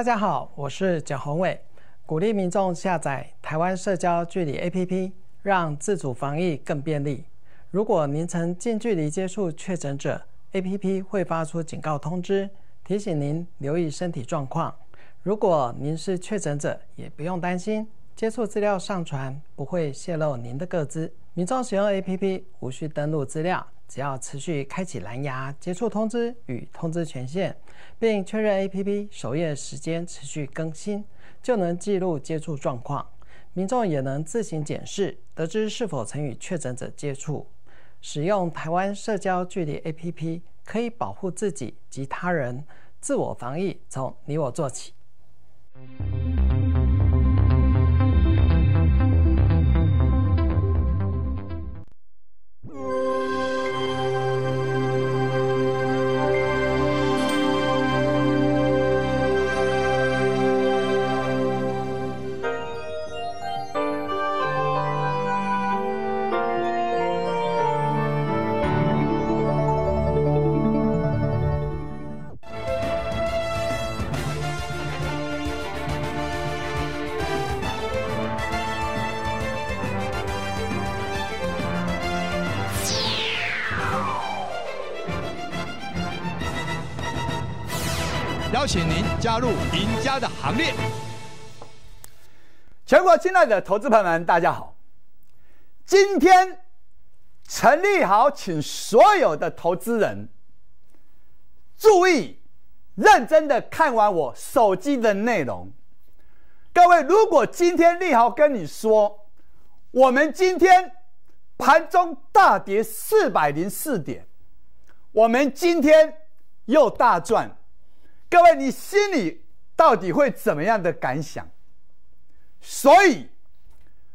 大家好，我是蒋宏伟。鼓励民众下载台湾社交距离 APP，让自主防疫更便利。如果您曾近距离接触确诊者，APP 会发出警告通知，提醒您留意身体状况。如果您是确诊者，也不用担心，接触资料上传不会泄露您的个资。民众使用 APP 无需登录资料，只要持续开启蓝牙接触通知与通知权限。并确认 A P P 首页时间持续更新，就能记录接触状况，民众也能自行检视，得知是否曾与确诊者接触。使用台湾社交距离 A P P 可以保护自己及他人，自我防疫从你我做起。赢家的行列，全国亲爱的投资朋友们，大家好！今天陈立豪，请所有的投资人注意，认真的看完我手机的内容。各位，如果今天立豪跟你说，我们今天盘中大跌四百零四点，我们今天又大赚，各位，你心里？到底会怎么样的感想？所以，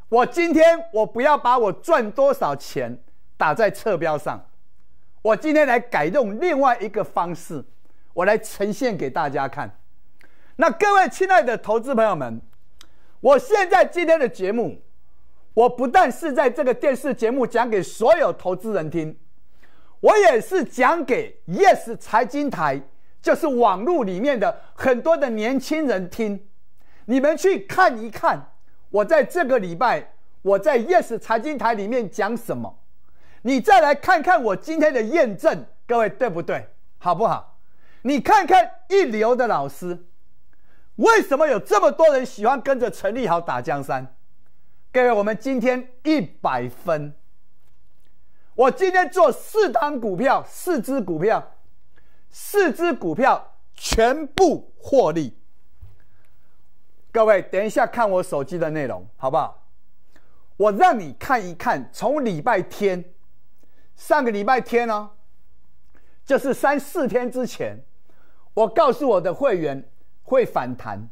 我今天我不要把我赚多少钱打在侧标上，我今天来改用另外一个方式，我来呈现给大家看。那各位亲爱的投资朋友们，我现在今天的节目，我不但是在这个电视节目讲给所有投资人听，我也是讲给 Yes 财经台。就是网络里面的很多的年轻人听，你们去看一看，我在这个礼拜，我在 Yes 财经台里面讲什么，你再来看看我今天的验证，各位对不对，好不好？你看看一流的老师，为什么有这么多人喜欢跟着陈立豪打江山？各位，我们今天一百分，我今天做四单股票，四只股票。四只股票全部获利。各位，等一下看我手机的内容，好不好？我让你看一看，从礼拜天上个礼拜天呢，就是三四天之前，我告诉我的会员会反弹。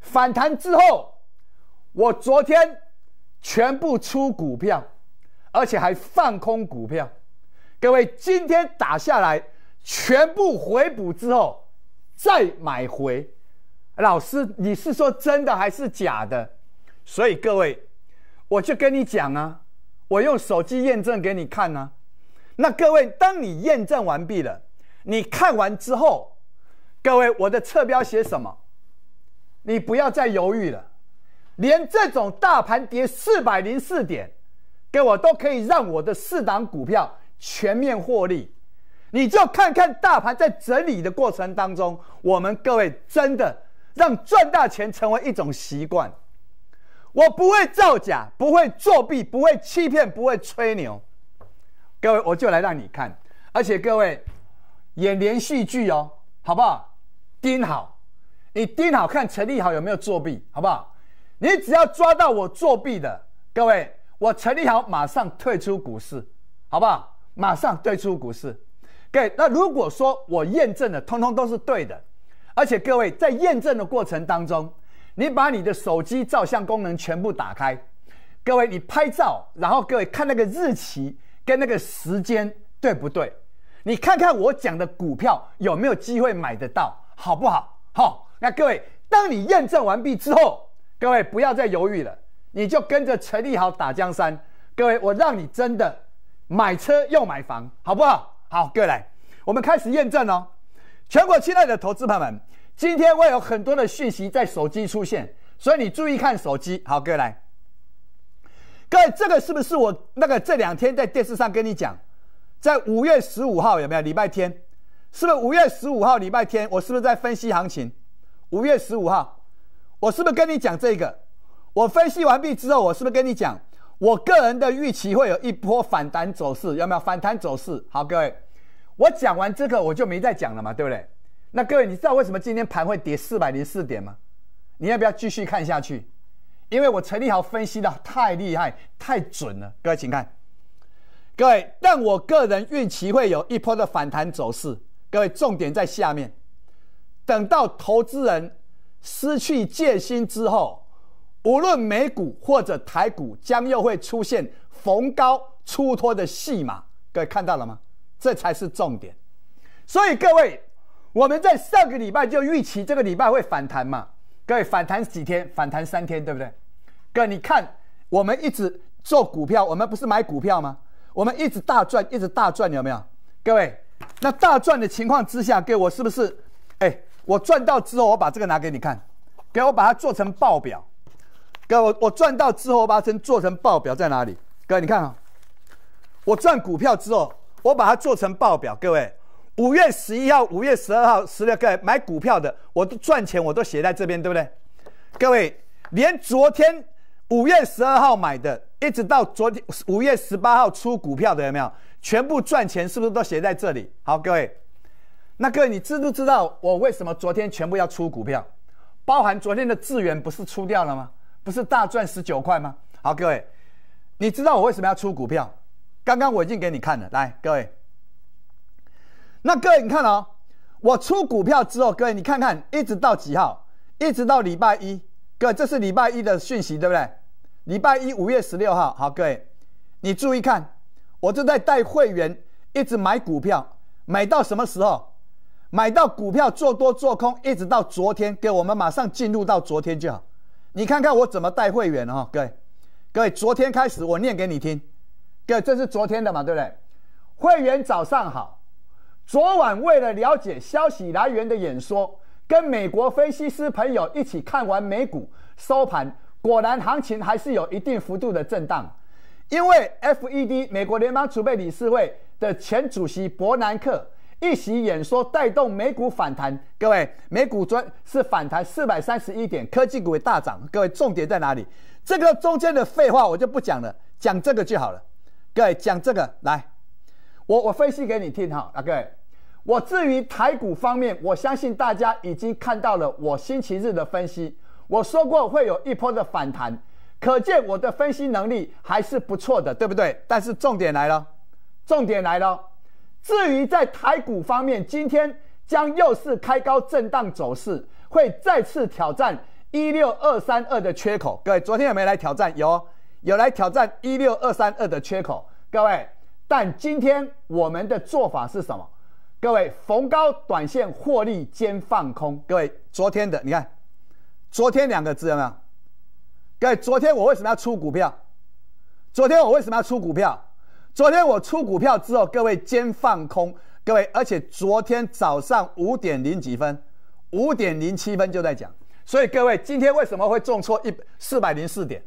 反弹之后，我昨天全部出股票，而且还放空股票。各位，今天打下来。全部回补之后，再买回。老师，你是说真的还是假的？所以各位，我就跟你讲啊，我用手机验证给你看啊。那各位，当你验证完毕了，你看完之后，各位，我的侧标写什么？你不要再犹豫了，连这种大盘跌四百零四点，给我都可以让我的四档股票全面获利。你就看看大盘在整理的过程当中，我们各位真的让赚大钱成为一种习惯。我不会造假，不会作弊，不会欺骗，不会吹牛。各位，我就来让你看，而且各位演连续剧哦，好不好？盯好，你盯好看陈立好有没有作弊，好不好？你只要抓到我作弊的，各位，我陈立好马上退出股市，好不好？马上退出股市。对，那如果说我验证的通通都是对的，而且各位在验证的过程当中，你把你的手机照相功能全部打开，各位你拍照，然后各位看那个日期跟那个时间对不对？你看看我讲的股票有没有机会买得到，好不好？好，那各位，当你验证完毕之后，各位不要再犹豫了，你就跟着陈立豪打江山。各位，我让你真的买车又买房，好不好？好，各位来，我们开始验证哦。全国亲爱的投资朋友们，今天会有很多的讯息在手机出现，所以你注意看手机。好，各位来，各位这个是不是我那个这两天在电视上跟你讲，在五月十五号有没有礼拜天？是不是五月十五号礼拜天？我是不是在分析行情？五月十五号，我是不是跟你讲这个？我分析完毕之后，我是不是跟你讲，我个人的预期会有一波反弹走势？有没有反弹走势？好，各位。我讲完这个我就没再讲了嘛，对不对？那各位你知道为什么今天盘会跌四百零四点吗？你要不要继续看下去？因为我陈立豪分析的太厉害太准了，各位请看。各位，但我个人预期会有一波的反弹走势。各位，重点在下面，等到投资人失去戒心之后，无论美股或者台股，将又会出现逢高出脱的戏码。各位看到了吗？这才是重点，所以各位，我们在上个礼拜就预期这个礼拜会反弹嘛？各位反弹几天？反弹三天，对不对？哥，你看我们一直做股票，我们不是买股票吗？我们一直大赚，一直大赚，有没有？各位，那大赚的情况之下，给我是不是？哎，我赚到之后，我把这个拿给你看，给我把它做成报表，哥，我我赚到之后，把它做成报表在哪里？哥，你看啊，我赚股票之后。我把它做成报表，各位，五月十一号、五月十二号十六个买股票的，我都赚钱，我都写在这边，对不对？各位，连昨天五月十二号买的，一直到昨天五月十八号出股票的，有没有？全部赚钱是不是都写在这里？好，各位，那各位，你知不知道我为什么昨天全部要出股票？包含昨天的智源不是出掉了吗？不是大赚十九块吗？好，各位，你知道我为什么要出股票？刚刚我已经给你看了，来各位，那各位你看哦，我出股票之后，各位你看看，一直到几号？一直到礼拜一，各位这是礼拜一的讯息，对不对？礼拜一五月十六号，好，各位，你注意看，我正在带会员一直买股票，买到什么时候？买到股票做多做空，一直到昨天，给我们马上进入到昨天就好，你看看我怎么带会员哈，各位，各位昨天开始我念给你听。对，这是昨天的嘛，对不对？会员早上好。昨晚为了了解消息来源的演说，跟美国分析师朋友一起看完美股收盘，果然行情还是有一定幅度的震荡。因为 F E D 美国联邦储备理事会的前主席伯南克一席演说带动美股反弹。各位，美股专是反弹四百三十一点，科技股大涨。各位，重点在哪里？这个中间的废话我就不讲了，讲这个就好了。各位讲这个来，我我分析给你听哈，啊各位。我至于台股方面，我相信大家已经看到了我星期日的分析，我说过会有一波的反弹，可见我的分析能力还是不错的，对不对？但是重点来了，重点来了。至于在台股方面，今天将又是开高震荡走势，会再次挑战一六二三二的缺口。各位，昨天有没有来挑战？有。有来挑战一六二三二的缺口，各位。但今天我们的做法是什么？各位逢高短线获利兼放空。各位，昨天的你看，昨天两个字有没有？各位，昨天我为什么要出股票？昨天我为什么要出股票？昨天我出股票之后，各位兼放空。各位，而且昨天早上五点零几分，五点零七分就在讲。所以各位，今天为什么会重挫一四百零四点？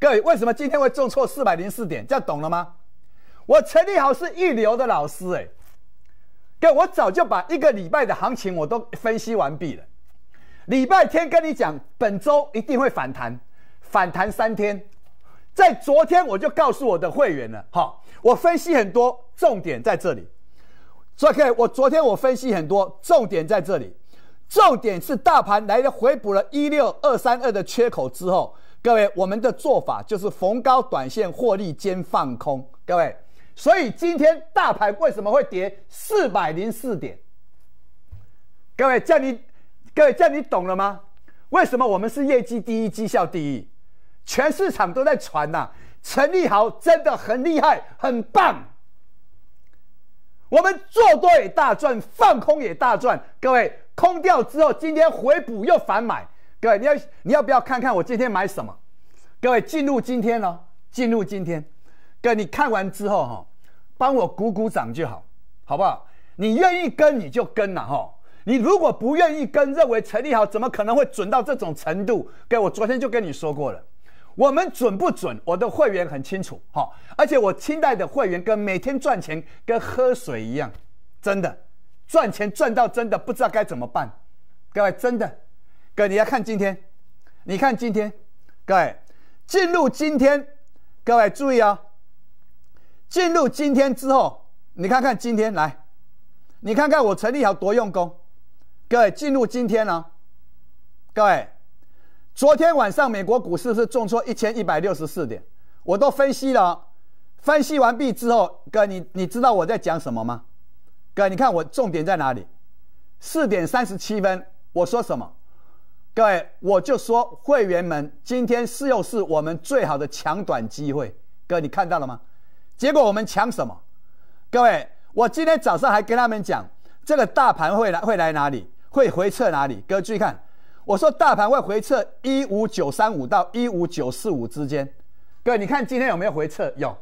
各位，为什么今天会中错四百零四点？这样懂了吗？我陈立豪是一流的老师，哎，位，我早就把一个礼拜的行情我都分析完毕了。礼拜天跟你讲，本周一定会反弹，反弹三天。在昨天我就告诉我的会员了，好，我分析很多，重点在这里。各位，我昨天我分析很多，重点在这里，重点是大盘来了回补了一六二三二的缺口之后。各位，我们的做法就是逢高短线获利兼放空。各位，所以今天大盘为什么会跌四百零四点？各位，叫你，各位叫你懂了吗？为什么我们是业绩第一、绩效第一？全市场都在传呐，陈立豪真的很厉害，很棒。我们做多也大赚，放空也大赚。各位，空掉之后，今天回补又反买。各位，你要你要不要看看我今天买什么？各位，进入今天哦，进入今天，哥，你看完之后哈，帮我鼓鼓掌就好，好不好？你愿意跟你就跟了哈，你如果不愿意跟，认为成立好，怎么可能会准到这种程度？哥，我昨天就跟你说过了，我们准不准，我的会员很清楚哈，而且我清代的会员跟每天赚钱跟喝水一样，真的赚钱赚到真的不知道该怎么办，各位，真的。哥，你要看今天，你看今天，各位进入今天，各位注意啊！进入今天之后，你看看今天来，你看看我陈立豪多用功。各位进入今天呢，各位，昨天晚上美国股市是重挫一千一百六十四点，我都分析了，分析完毕之后，哥，你你知道我在讲什么吗？哥，你看我重点在哪里？四点三十七分，我说什么？各位，我就说会员们，今天是又是我们最好的抢短机会。哥，你看到了吗？结果我们抢什么？各位，我今天早上还跟他们讲，这个大盘会来会来哪里，会回撤哪里。位注意看，我说大盘会回撤一五九三五到一五九四五之间。位，你看今天有没有回撤？有，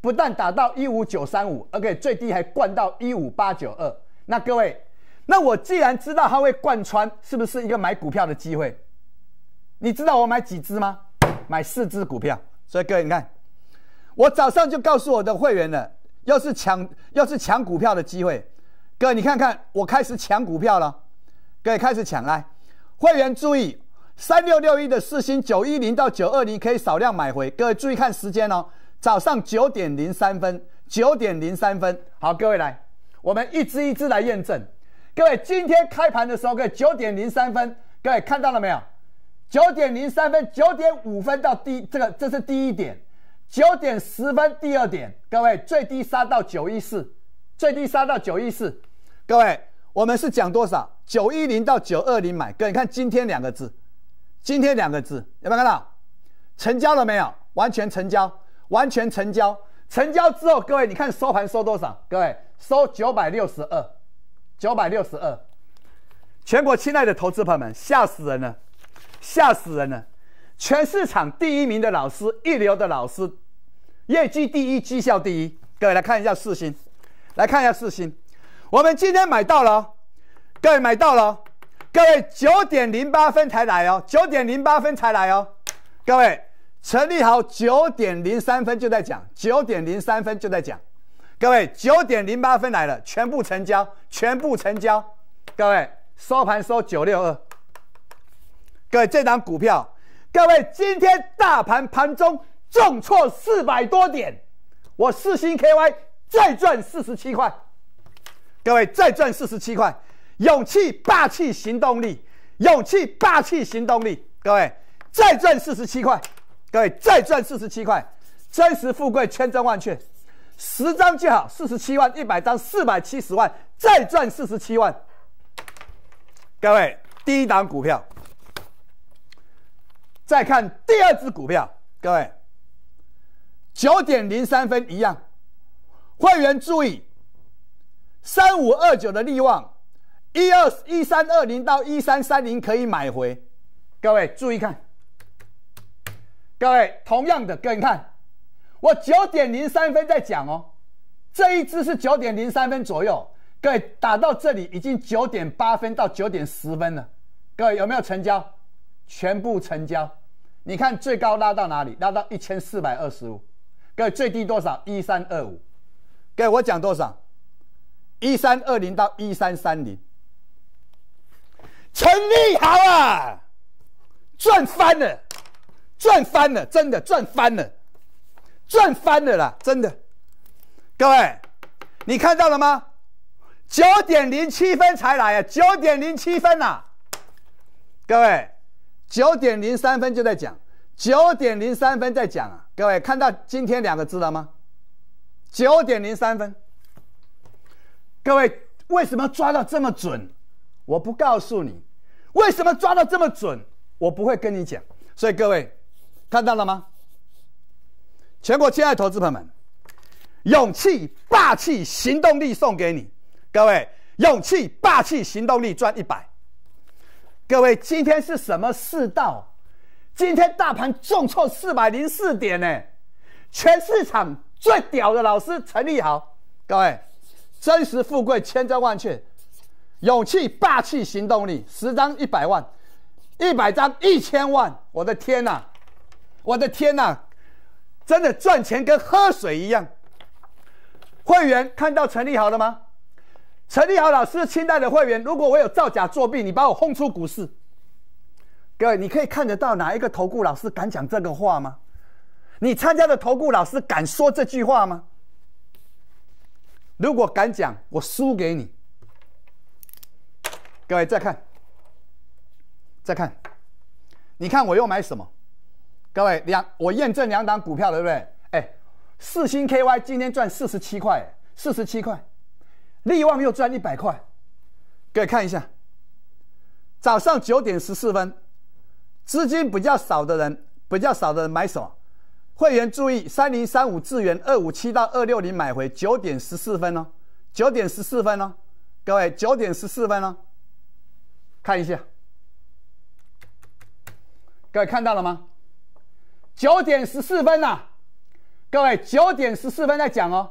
不但打到一五九三五，OK，最低还灌到一五八九二。那各位。那我既然知道它会贯穿，是不是一个买股票的机会？你知道我买几只吗？买四只股票。所以各位，你看，我早上就告诉我的会员了，要是抢，要是抢股票的机会，各位，你看看我开始抢股票了，各位开始抢来。会员注意，三六六一的四星九一零到九二零可以少量买回。各位注意看时间哦，早上九点零三分，九点零三分。好，各位来，我们一支一支来验证。各位，今天开盘的时候，各位九点零三分，各位看到了没有？九点零三分，九点五分到第这个这是第一点；九点十分，第二点。各位最低杀到九一四，最低杀到九一四。各位，我们是讲多少？九一零到九二零买。各位，看今天两个字，今天两个字有没有看到？成交了没有？完全成交，完全成交。成交之后，各位你看收盘收多少？各位收九百六十二。九百六十二，全国亲爱的投资朋友们，吓死人了，吓死人了！全市场第一名的老师，一流的老师，业绩第一，绩效第一。各位来看一下四星，来看一下四星。我们今天买到了，各位买到了，各位九点零八分才来哦，九点零八分才来哦。各位，陈立豪九点零三分就在讲，九点零三分就在讲。各位，九点零八分来了，全部成交，全部成交。各位，收盘收九六二。各位，这档股票，各位，今天大盘盘中重挫四百多点，我四星 KY 再赚四十七块。各位，再赚四十七块，勇气霸气行动力，勇气霸气行动力。各位，再赚四十七块，各位，再赚四十七块，真实富贵，千真万确。十张就好，四十七万，一百张四百七十万，再赚四十七万。各位，第一档股票。再看第二支股票，各位，九点零三分一样。会员注意，三五二九的利旺，一二一三二零到一三三零可以买回。各位注意看，各位同样的，各位看。我九点零三分在讲哦，这一支是九点零三分左右，各位打到这里已经九点八分到九点十分了。各位有没有成交？全部成交。你看最高拉到哪里？拉到一千四百二十五。各位最低多少？一三二五。各位我讲多少？一三二零到一三三零。陈立好啊，赚翻了，赚翻了，真的赚翻了。赚翻了啦，真的！各位，你看到了吗？九点零七分才来啊，九点零七分啊！各位，九点零三分就在讲，九点零三分在讲啊！各位，看到今天两个字了吗？九点零三分。各位，为什么抓到这么准？我不告诉你，为什么抓到这么准？我不会跟你讲。所以各位，看到了吗？全国亲爱的投资朋友们，勇气、霸气、行动力送给你，各位勇气、霸气、行动力赚一百。各位，今天是什么世道？今天大盘重挫四百零四点呢？全市场最屌的老师陈立豪，各位，真实富贵千真万确，勇气、霸气、行动力十张一百万，一百张一千万，我的天哪，我的天哪！真的赚钱跟喝水一样。会员看到陈立豪了吗？陈立豪老师，清代的会员，如果我有造假作弊，你把我轰出股市。各位，你可以看得到哪一个投顾老师敢讲这个话吗？你参加的投顾老师敢说这句话吗？如果敢讲，我输给你。各位，再看，再看，你看我又买什么？各位，两我验证两档股票了，对不对？哎，四星 KY 今天赚四十七块，四十七块，利旺又赚一百块，各位看一下。早上九点十四分，资金比较少的人，比较少的人买手，会员注意，三零三五智源二五七到二六零买回，九点十四分呢，九点十四分呢，各位九点十四分呢，看一下，各位看到了吗？九点十四分呐，各位，九点十四分在讲哦。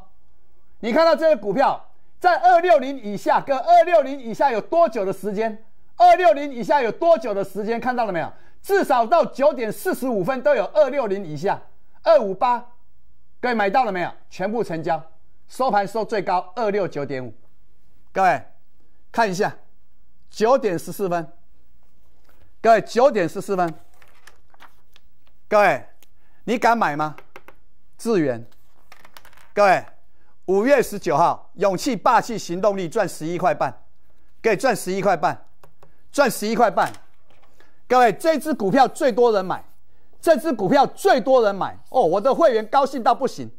你看到这个股票在二六零以下，跟二六零以下有多久的时间？二六零以下有多久的时间？看到了没有？至少到九点四十五分都有二六零以下，二五八。各位买到了没有？全部成交。收盘收最高二六九点五。各位看一下，九点十四分。各位，九点十四分。各位。你敢买吗？智源，各位，五月十九号，勇气、霸气、行动力赚十一块半，各位赚十一块半，赚十一块半。各位，这支股票最多人买，这支股票最多人买哦！我的会员高兴到不行，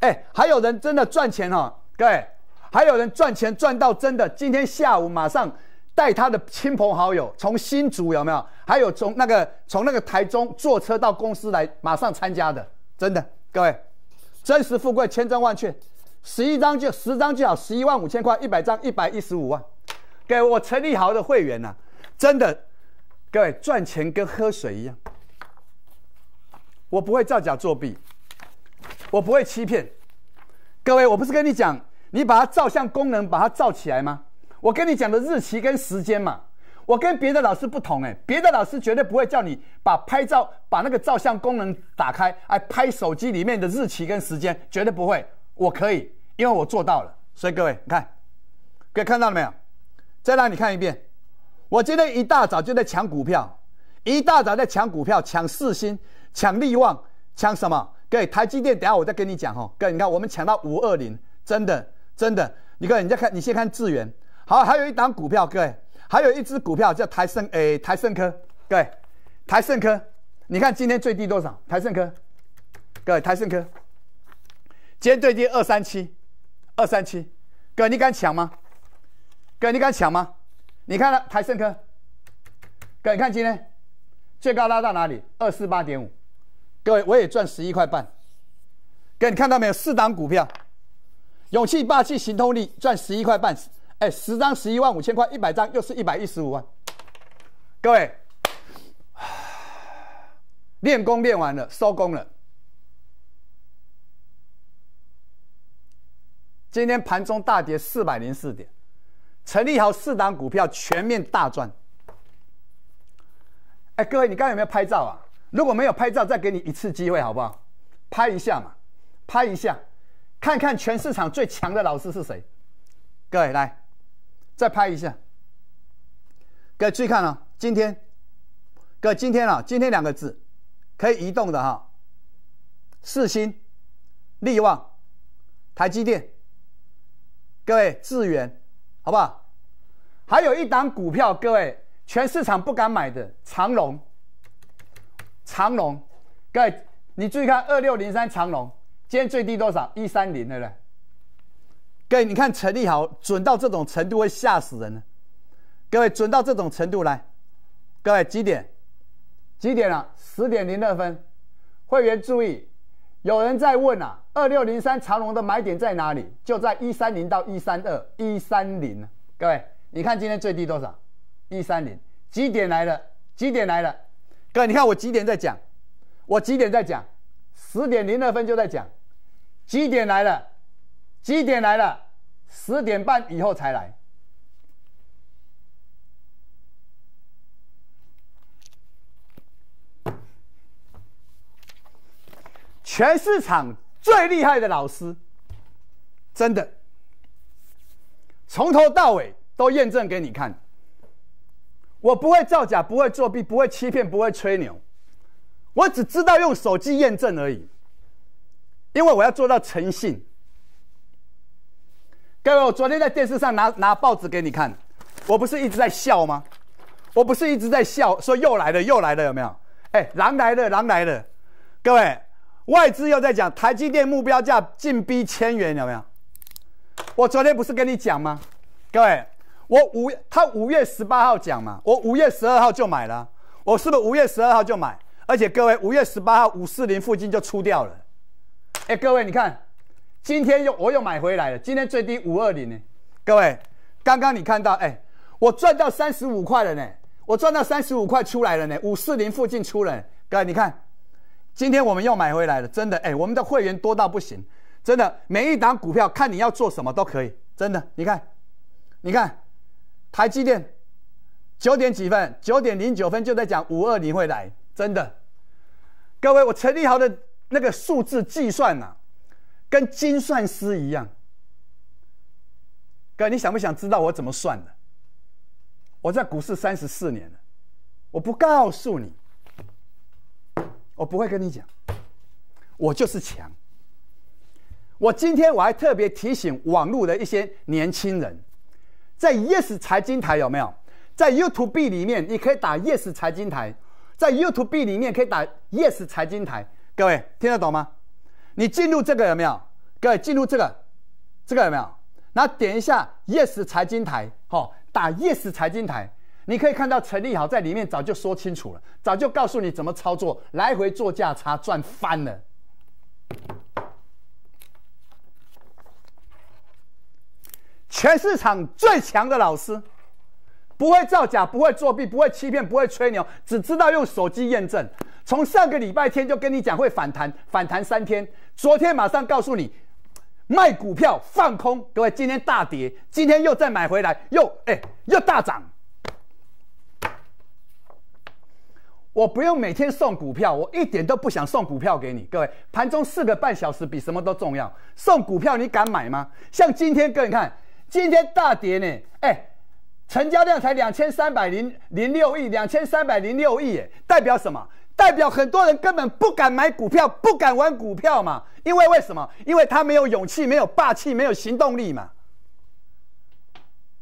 哎，还有人真的赚钱哦，各位，还有人赚钱赚到真的，今天下午马上。带他的亲朋好友从新竹有没有？还有从那个从那个台中坐车到公司来马上参加的，真的，各位，真实富贵千真万确，十一张就十张就好，十一万五千块，一百张一百一十五万，给我陈立豪的会员呐，真的，各位赚钱跟喝水一样，我不会造假作弊，我不会欺骗，各位，我不是跟你讲，你把它照相功能把它照起来吗？我跟你讲的日期跟时间嘛，我跟别的老师不同哎，别的老师绝对不会叫你把拍照、把那个照相功能打开，哎，拍手机里面的日期跟时间，绝对不会。我可以，因为我做到了。所以各位，你看，各位看到了没有？再让你看一遍。我今天一大早就在抢股票，一大早在抢股票，抢四星，抢利旺，抢什么？位，台积电。等下我再跟你讲哦，位，你看我们抢到五二零，真的，真的。你看，你再看，你先看智源。好，还有一档股票，各位，还有一只股票叫台盛，诶，台盛科，各位，台盛科，你看今天最低多少？台盛科，各位，台盛科，今天最低二三七，二三七，各位，你敢抢吗？各位，你敢抢吗？你看了台盛科，各位，你看今天最高拉到哪里？二四八点五，各位，我也赚十一块半，各位，看到没有？四档股票，勇气霸气行通力赚十一块半。哎，十张十一万五千块，一百张又是一百一十五万。各位，练功练完了，收工了。今天盘中大跌四百零四点，成立好四档股票全面大赚。哎，各位，你刚才有没有拍照啊？如果没有拍照，再给你一次机会好不好？拍一下嘛，拍一下，看看全市场最强的老师是谁。各位来。再拍一下，各位注意看啊！今天，各位今天啊，今天两个字可以移动的哈，四星、力旺、台积电，各位致远好不好？还有一档股票，各位全市场不敢买的长龙长龙各位你注意看二六零三长龙今天最低多少？一三零对不对？各位，你看成立好准到这种程度，会吓死人呢。各位准到这种程度来，各位几点？几点了？十点零二分。会员注意，有人在问啊，二六零三长龙的买点在哪里？就在一三零到一三二一三零各位，你看今天最低多少？一三零。几点来了？几点来了？各位，你看我几点在讲？我几点在讲？十点零二分就在讲。几点来了？几点来了？十点半以后才来。全市场最厉害的老师，真的，从头到尾都验证给你看。我不会造假，不会作弊，不会欺骗，不会吹牛。我只知道用手机验证而已，因为我要做到诚信。有没我昨天在电视上拿拿报纸给你看，我不是一直在笑吗？我不是一直在笑，说又来了又来了，有没有？哎，狼来了狼来了！各位，外资又在讲台积电目标价近逼千元，有没有？我昨天不是跟你讲吗？各位，我五他五月十八号讲嘛，我五月十二号就买了，我是不是五月十二号就买？而且各位，五月十八号五四零附近就出掉了。哎，各位你看。今天又我又买回来了，今天最低五二零呢，各位，刚刚你看到哎，我赚到三十五块了呢，我赚到三十五块出来了呢，五四零附近出了，各位你看，今天我们又买回来了，真的哎，我们的会员多到不行，真的每一档股票看你要做什么都可以，真的，你看，你看，台积电九点几分，九点零九分就在讲五二零会来，真的，各位我陈立豪的那个数字计算呐。跟精算师一样，哥，你想不想知道我怎么算的？我在股市三十四年了，我不告诉你，我不会跟你讲，我就是强。我今天我还特别提醒网络的一些年轻人，在 Yes 财经台有没有？在 y o U t u B e 里面，你可以打 Yes 财经台，在 y o U t u B e 里面可以打 Yes 财经台，各位听得懂吗？你进入这个有没有？各位进入这个，这个有没有？那点一下 Yes 财经台，好打 Yes 财经台，你可以看到陈立豪在里面早就说清楚了，早就告诉你怎么操作，来回做价差赚翻了。全市场最强的老师，不会造假，不会作弊，不会欺骗，不会吹牛，只知道用手机验证。从上个礼拜天就跟你讲会反弹，反弹三天。昨天马上告诉你，卖股票放空，各位，今天大跌，今天又再买回来，又哎，又大涨。我不用每天送股票，我一点都不想送股票给你，各位。盘中四个半小时比什么都重要，送股票你敢买吗？像今天各位看，今天大跌呢，哎，成交量才两千三百零零六亿，两千三百零六亿，代表什么？代表很多人根本不敢买股票，不敢玩股票嘛？因为为什么？因为他没有勇气，没有霸气，没有行动力嘛。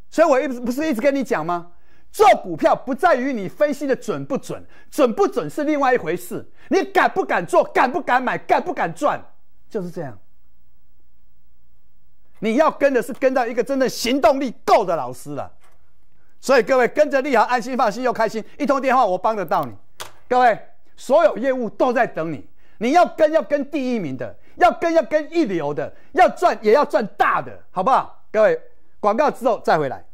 所以我一不是一直跟你讲吗？做股票不在于你分析的准不准，准不准是另外一回事。你敢不敢做？敢不敢买？敢不敢赚？就是这样。你要跟的是跟到一个真的行动力够的老师了。所以各位跟着利豪，安心、放心又开心。一通电话，我帮得到你。各位。所有业务都在等你，你要跟要跟第一名的，要跟要跟一流的，要赚也要赚大的，好不好？各位，广告之后再回来。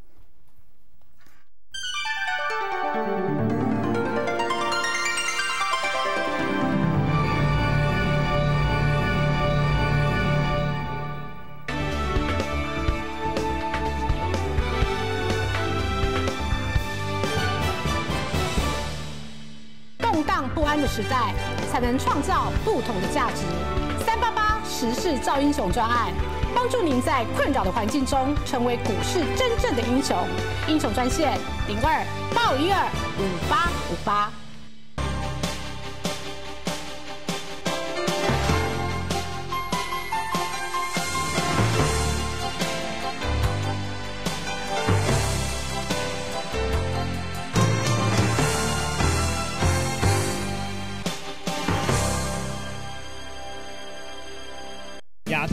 荡不安的时代，才能创造不同的价值。三八八时事造英雄专案，帮助您在困扰的环境中成为股市真正的英雄。英雄专线零二八一二五八五八。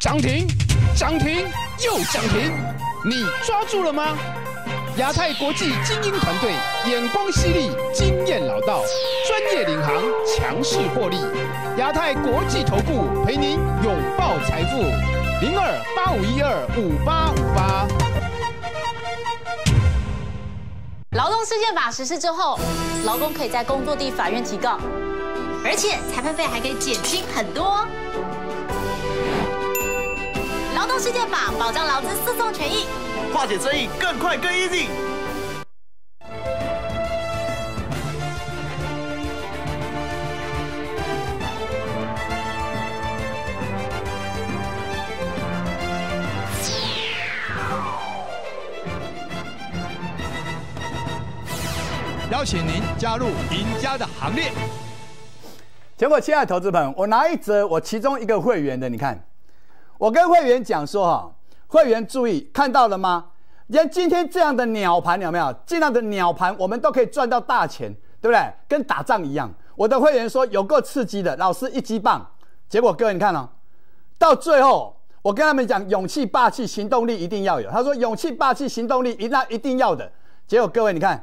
涨停，涨停又涨停，你抓住了吗？亚太国际精英团队眼光犀利，经验老道，专业领航，强势获利。亚太国际投顾陪您拥抱财富，零二八五一二五八五八。劳动事件法实施之后，劳工可以在工作地法院提告，而且裁判费还可以减轻很多。劳动事件法保障劳资诉讼权益，化解争议更快更 easy。邀请您加入赢家的行列。结果，亲爱的投资朋友，我拿一折，我其中一个会员的，你看。我跟会员讲说哈，会员注意看到了吗？连今天这样的鸟盘有没有？这样的鸟盘我们都可以赚到大钱，对不对？跟打仗一样。我的会员说有够刺激的，老师一击棒，结果各位你看哦，到最后我跟他们讲勇气、霸气、行动力一定要有。他说勇气、霸气、行动力一那一定要的。结果各位你看，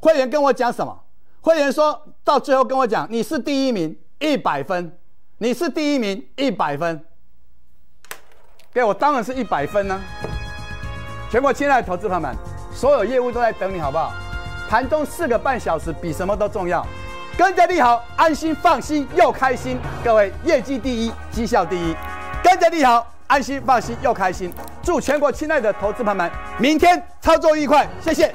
会员跟我讲什么？会员说到最后跟我讲你是第一名一百分，你是第一名一百分。给我当然是一百分呢！全国亲爱的投资朋友们，所有业务都在等你，好不好？盘中四个半小时比什么都重要，跟着利好，安心、放心又开心。各位业绩第一，绩效第一，跟着利好，安心、放心又开心。祝全国亲爱的投资朋友们明天操作愉快，谢谢。